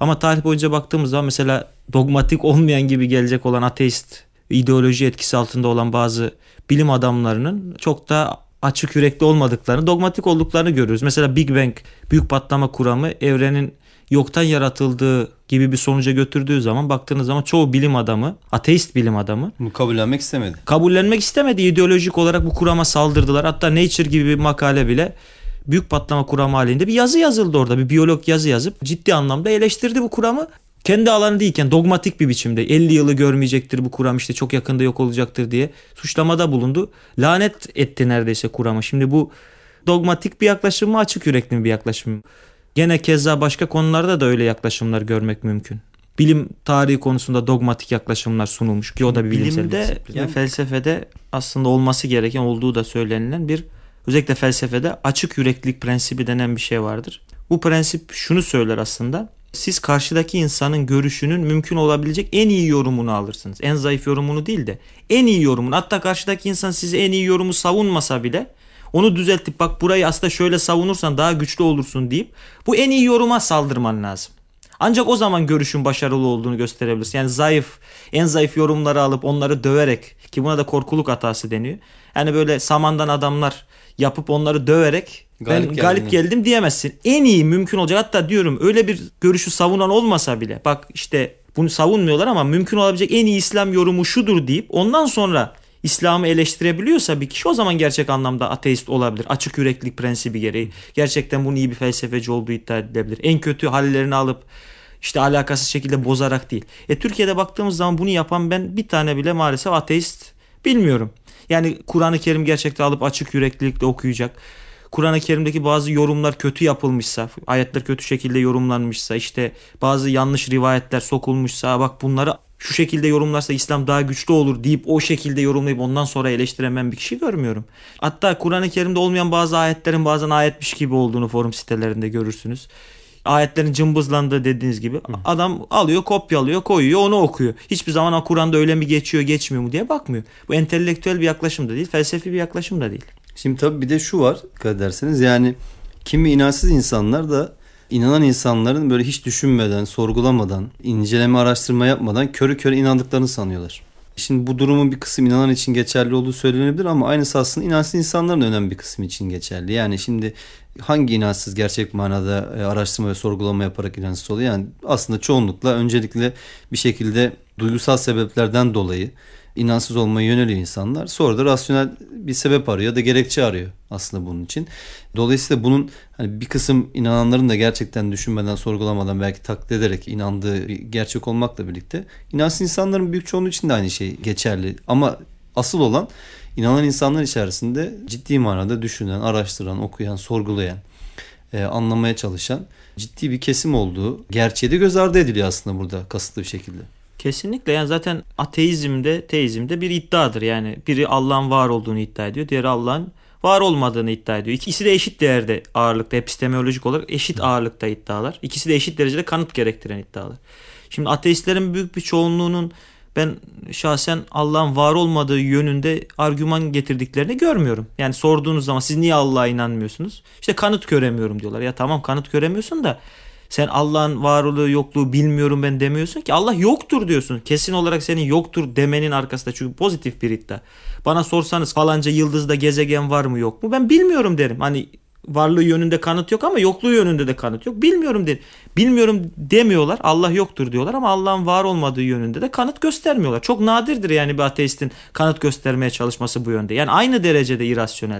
Ama tarih boyunca baktığımızda mesela dogmatik olmayan gibi gelecek olan ateist ideoloji etkisi altında olan bazı bilim adamlarının çok da açık yürekli olmadıklarını, dogmatik olduklarını görüyoruz. Mesela Big Bang, büyük patlama kuramı evrenin yoktan yaratıldığı gibi bir sonuca götürdüğü zaman baktığınız zaman çoğu bilim adamı, ateist bilim adamı bunu kabullenmek istemedi. Kabullenmek istemedi. İdeolojik olarak bu kurama saldırdılar. Hatta Nature gibi bir makale bile büyük patlama kuramı halinde bir yazı yazıldı orada. Bir biyolog yazı yazıp ciddi anlamda eleştirdi bu kuramı. Kendi alanı değilken dogmatik bir biçimde 50 yılı görmeyecektir bu kuram işte çok yakında yok olacaktır diye suçlamada bulundu. Lanet etti neredeyse kuramı Şimdi bu dogmatik bir yaklaşım mı açık yürekli bir yaklaşım mı? Gene keza başka konularda da öyle yaklaşımlar görmek mümkün bilim tarihi konusunda dogmatik yaklaşımlar sunulmuş ki o da bir bilimsel Bilimde bir felsefede aslında olması gereken olduğu da söylenilen bir özellikle felsefede açık yüreklilik prensibi denen bir şey vardır. Bu prensip şunu söyler aslında. Siz karşıdaki insanın görüşünün mümkün olabilecek en iyi yorumunu alırsınız. En zayıf yorumunu değil de en iyi yorumunu. Hatta karşıdaki insan size en iyi yorumu savunmasa bile onu düzeltip bak burayı aslında şöyle savunursan daha güçlü olursun deyip bu en iyi yoruma saldırman lazım. Ancak o zaman görüşün başarılı olduğunu gösterebilirsin. Yani zayıf, en zayıf yorumları alıp onları döverek ki buna da korkuluk hatası deniyor. Yani böyle samandan adamlar yapıp onları döverek galip ben geldim. galip geldim diyemezsin. En iyi mümkün olacak hatta diyorum öyle bir görüşü savunan olmasa bile bak işte bunu savunmuyorlar ama mümkün olabilecek en iyi İslam yorumu şudur deyip ondan sonra İslam'ı eleştirebiliyorsa bir kişi o zaman gerçek anlamda ateist olabilir. Açık yüreklilik prensibi gereği. Gerçekten bunun iyi bir felsefeci olduğu iddia edilebilir. En kötü hallerini alıp işte alakasız şekilde bozarak değil. E Türkiye'de baktığımız zaman bunu yapan ben bir tane bile maalesef ateist bilmiyorum. Yani Kur'an-ı Kerim gerçekten alıp açık yüreklilikle okuyacak. Kur'an-ı Kerim'deki bazı yorumlar kötü yapılmışsa, ayetler kötü şekilde yorumlanmışsa, işte bazı yanlış rivayetler sokulmuşsa, bak bunları şu şekilde yorumlarsa İslam daha güçlü olur deyip o şekilde yorumlayıp ondan sonra eleştiremem bir kişi görmüyorum. Hatta Kur'an-ı Kerim'de olmayan bazı ayetlerin bazen ayetmiş gibi olduğunu forum sitelerinde görürsünüz ayetlerin cımbızlandığı dediğiniz gibi Hı. adam alıyor kopyalıyor koyuyor onu okuyor. Hiçbir zaman Kur'an'da öyle mi geçiyor geçmiyor mu diye bakmıyor. Bu entelektüel bir yaklaşım da değil felsefi bir yaklaşım da değil. Şimdi tabii bir de şu var dikkat ederseniz yani kimi inançsız insanlar da inanan insanların böyle hiç düşünmeden, sorgulamadan, inceleme araştırma yapmadan körü körü inandıklarını sanıyorlar. Şimdi bu durumun bir kısım inanan için geçerli olduğu söylenebilir ama aynısı aslında inançsız insanların önemli bir kısmı için geçerli. Yani şimdi hangi inançsız gerçek manada e, araştırma ve sorgulama yaparak inançsız oluyor? Yani aslında çoğunlukla öncelikle bir şekilde duygusal sebeplerden dolayı inansız olmaya yöneliyor insanlar. Sonra da rasyonel bir sebep arıyor ya da gerekçe arıyor aslında bunun için. Dolayısıyla bunun hani bir kısım inananların da gerçekten düşünmeden, sorgulamadan belki taklit ederek inandığı gerçek olmakla birlikte inansız insanların büyük çoğunluğu için de aynı şey geçerli. Ama asıl olan inanan insanlar içerisinde ciddi manada düşünen, araştıran, okuyan, sorgulayan, e, anlamaya çalışan ciddi bir kesim olduğu gerçeği de göz ardı ediliyor aslında burada kasıtlı bir şekilde. Kesinlikle yani zaten ateizmde teizmde bir iddiadır. Yani biri Allah'ın var olduğunu iddia ediyor, diğeri Allah'ın var olmadığını iddia ediyor. İkisi de eşit değerde ağırlıkta, epistemolojik olarak eşit ağırlıkta iddialar. İkisi de eşit derecede kanıt gerektiren iddialar. Şimdi ateistlerin büyük bir çoğunluğunun ben şahsen Allah'ın var olmadığı yönünde argüman getirdiklerini görmüyorum. Yani sorduğunuz zaman siz niye Allah'a inanmıyorsunuz? İşte kanıt göremiyorum diyorlar. Ya tamam kanıt göremiyorsun da sen Allah'ın varlığı yokluğu bilmiyorum ben demiyorsun ki Allah yoktur diyorsun. Kesin olarak senin yoktur demenin arkasında çünkü pozitif bir iddia. Bana sorsanız falanca yıldızda gezegen var mı yok mu ben bilmiyorum derim. Hani varlığı yönünde kanıt yok ama yokluğu yönünde de kanıt yok. Bilmiyorum derim. Bilmiyorum demiyorlar. Allah yoktur diyorlar ama Allah'ın var olmadığı yönünde de kanıt göstermiyorlar. Çok nadirdir yani bir ateistin kanıt göstermeye çalışması bu yönde. Yani aynı derecede irasyonel.